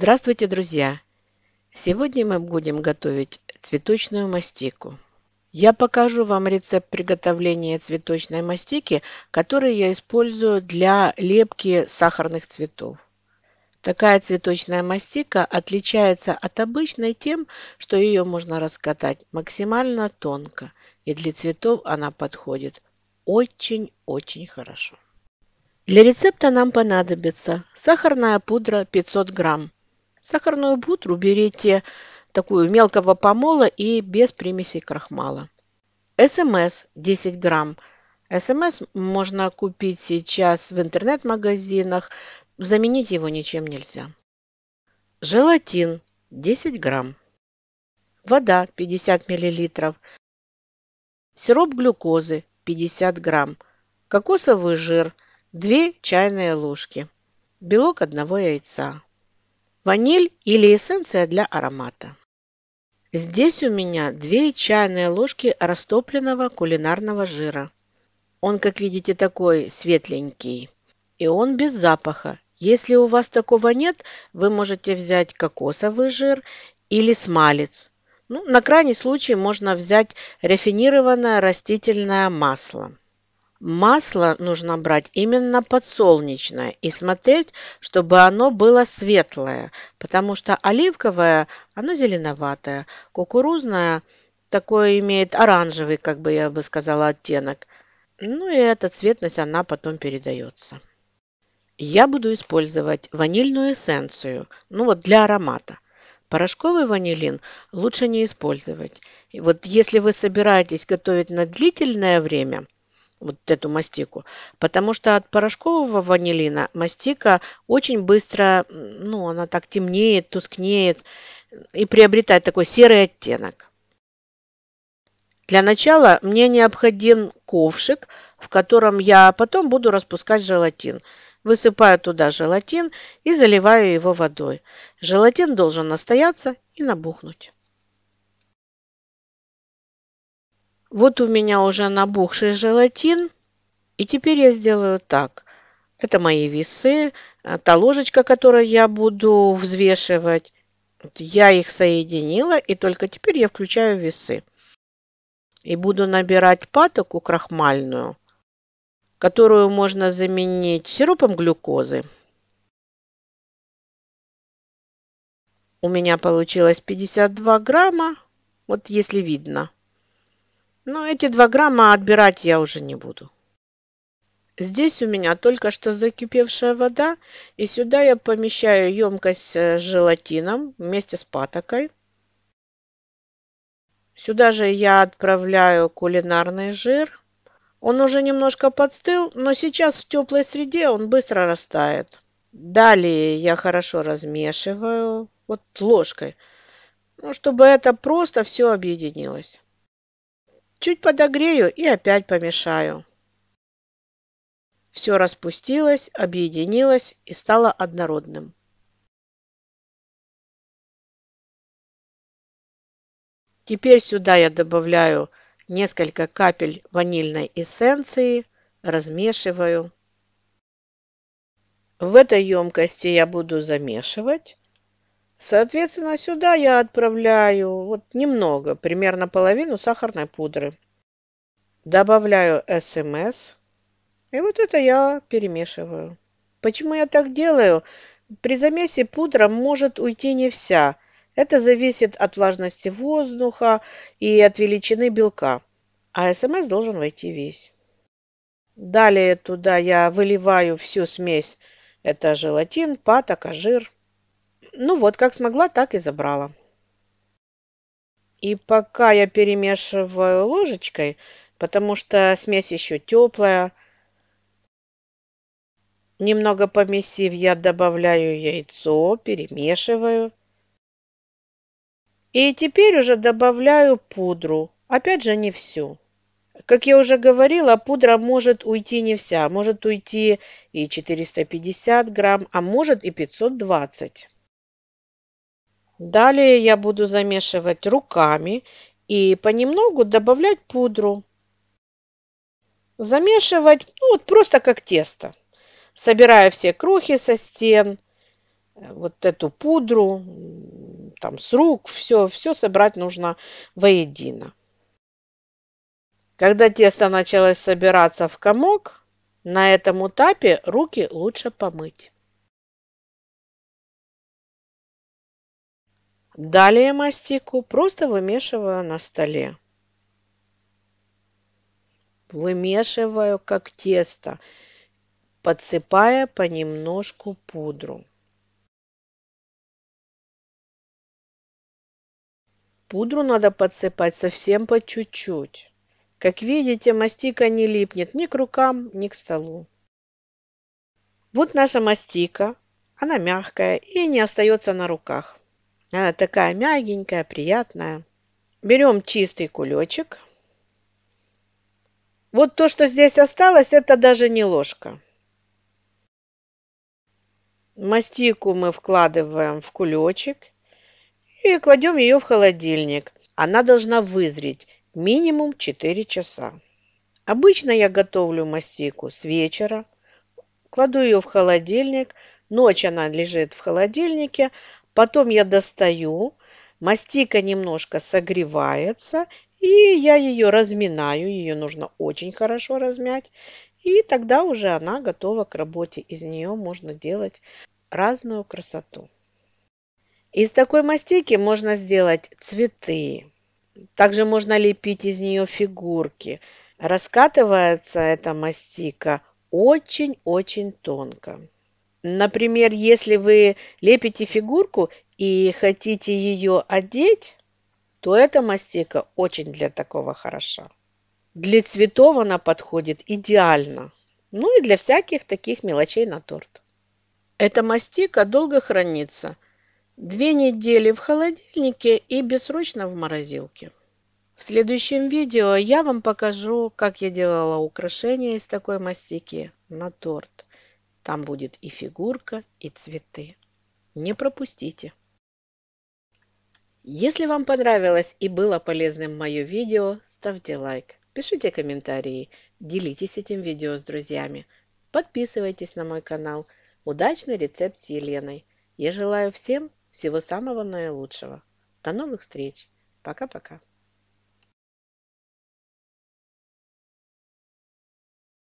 Здравствуйте, друзья! Сегодня мы будем готовить цветочную мастику. Я покажу вам рецепт приготовления цветочной мастики, который я использую для лепки сахарных цветов. Такая цветочная мастика отличается от обычной тем, что ее можно раскатать максимально тонко, и для цветов она подходит очень-очень хорошо. Для рецепта нам понадобится сахарная пудра 500 грамм, Сахарную бутру берите такую мелкого помола и без примесей крахмала. СМС 10 эм грамм. СМС эм можно купить сейчас в интернет-магазинах, заменить его ничем нельзя. Желатин 10 грамм. Вода 50 миллилитров. Сироп глюкозы 50 грамм. Кокосовый жир 2 чайные ложки. Белок одного яйца ваниль или эссенция для аромата. Здесь у меня 2 чайные ложки растопленного кулинарного жира. Он, как видите, такой светленький. И он без запаха. Если у вас такого нет, вы можете взять кокосовый жир или смалец. Ну, на крайний случай можно взять рафинированное растительное масло. Масло нужно брать именно подсолнечное и смотреть, чтобы оно было светлое, потому что оливковое, оно зеленоватое, кукурузное такое имеет оранжевый, как бы я бы сказала, оттенок. Ну и эта цветность, она потом передается. Я буду использовать ванильную эссенцию, ну вот для аромата. Порошковый ванилин лучше не использовать. И вот если вы собираетесь готовить на длительное время – вот эту мастику, потому что от порошкового ванилина мастика очень быстро, ну, она так темнеет, тускнеет и приобретает такой серый оттенок. Для начала мне необходим ковшик, в котором я потом буду распускать желатин. Высыпаю туда желатин и заливаю его водой. Желатин должен настояться и набухнуть. Вот у меня уже набухший желатин, и теперь я сделаю так. Это мои весы, э, та ложечка, которую я буду взвешивать. Я их соединила, и только теперь я включаю весы. И буду набирать патоку крахмальную, которую можно заменить сиропом глюкозы. У меня получилось 52 грамма, вот если видно – но эти два грамма отбирать я уже не буду. Здесь у меня только что закипевшая вода, и сюда я помещаю емкость с э, желатином вместе с патокой. Сюда же я отправляю кулинарный жир. Он уже немножко подстыл, но сейчас в теплой среде он быстро растает. Далее я хорошо размешиваю, вот ложкой, ну, чтобы это просто все объединилось. Чуть подогрею и опять помешаю. Все распустилось, объединилось и стало однородным. Теперь сюда я добавляю несколько капель ванильной эссенции, размешиваю. В этой емкости я буду замешивать соответственно сюда я отправляю вот немного, примерно половину сахарной пудры. Добавляю СМС. Эм и вот это я перемешиваю. Почему я так делаю? При замесе пудра может уйти не вся. Это зависит от влажности воздуха и от величины белка. А СМС эм должен войти весь. Далее туда я выливаю всю смесь. Это желатин, патока, жир – ну вот, как смогла, так и забрала. И пока я перемешиваю ложечкой, потому что смесь еще теплая, немного помесив, я добавляю яйцо, перемешиваю. И теперь уже добавляю пудру. Опять же, не всю. Как я уже говорила, пудра может уйти не вся. Может уйти и 450 грамм, а может и 520. Далее я буду замешивать руками и понемногу добавлять пудру. Замешивать ну, вот просто как тесто. Собирая все крохи со стен, вот эту пудру, там с рук, все, все собрать нужно воедино. Когда тесто началось собираться в комок, на этом этапе руки лучше помыть. Далее мастику просто вымешиваю на столе. Вымешиваю как тесто, подсыпая понемножку пудру. Пудру надо подсыпать совсем по чуть-чуть. Как видите, мастика не липнет ни к рукам, ни к столу. Вот наша мастика. Она мягкая и не остается на руках. Она такая мягенькая, приятная. Берем чистый кулечек. Вот то, что здесь осталось, это даже не ложка. Мастику мы вкладываем в кулечек и кладем ее в холодильник. Она должна вызреть минимум 4 часа. Обычно я готовлю мастику с вечера, кладу ее в холодильник. Ночь она лежит в холодильнике, Потом я достаю, мастика немножко согревается, и я ее разминаю, ее нужно очень хорошо размять. И тогда уже она готова к работе. Из нее можно делать разную красоту. Из такой мастики можно сделать цветы. Также можно лепить из нее фигурки. Раскатывается эта мастика очень-очень тонко например если вы лепите фигурку и хотите ее одеть то эта мастика очень для такого хороша. Для цветов она подходит идеально. Ну и для всяких таких мелочей на торт. Эта мастика долго хранится. Две недели в холодильнике и бессрочно в морозилке. В следующем видео я вам покажу, как я делала украшения из такой мастики на торт. Там будет и фигурка, и цветы. Не пропустите! Если вам понравилось и было полезным мое видео, ставьте лайк, пишите комментарии, делитесь этим видео с друзьями, подписывайтесь на мой канал. Удачный рецепт с Еленой. Я желаю всем всего самого наилучшего. До новых встреч. Пока-пока.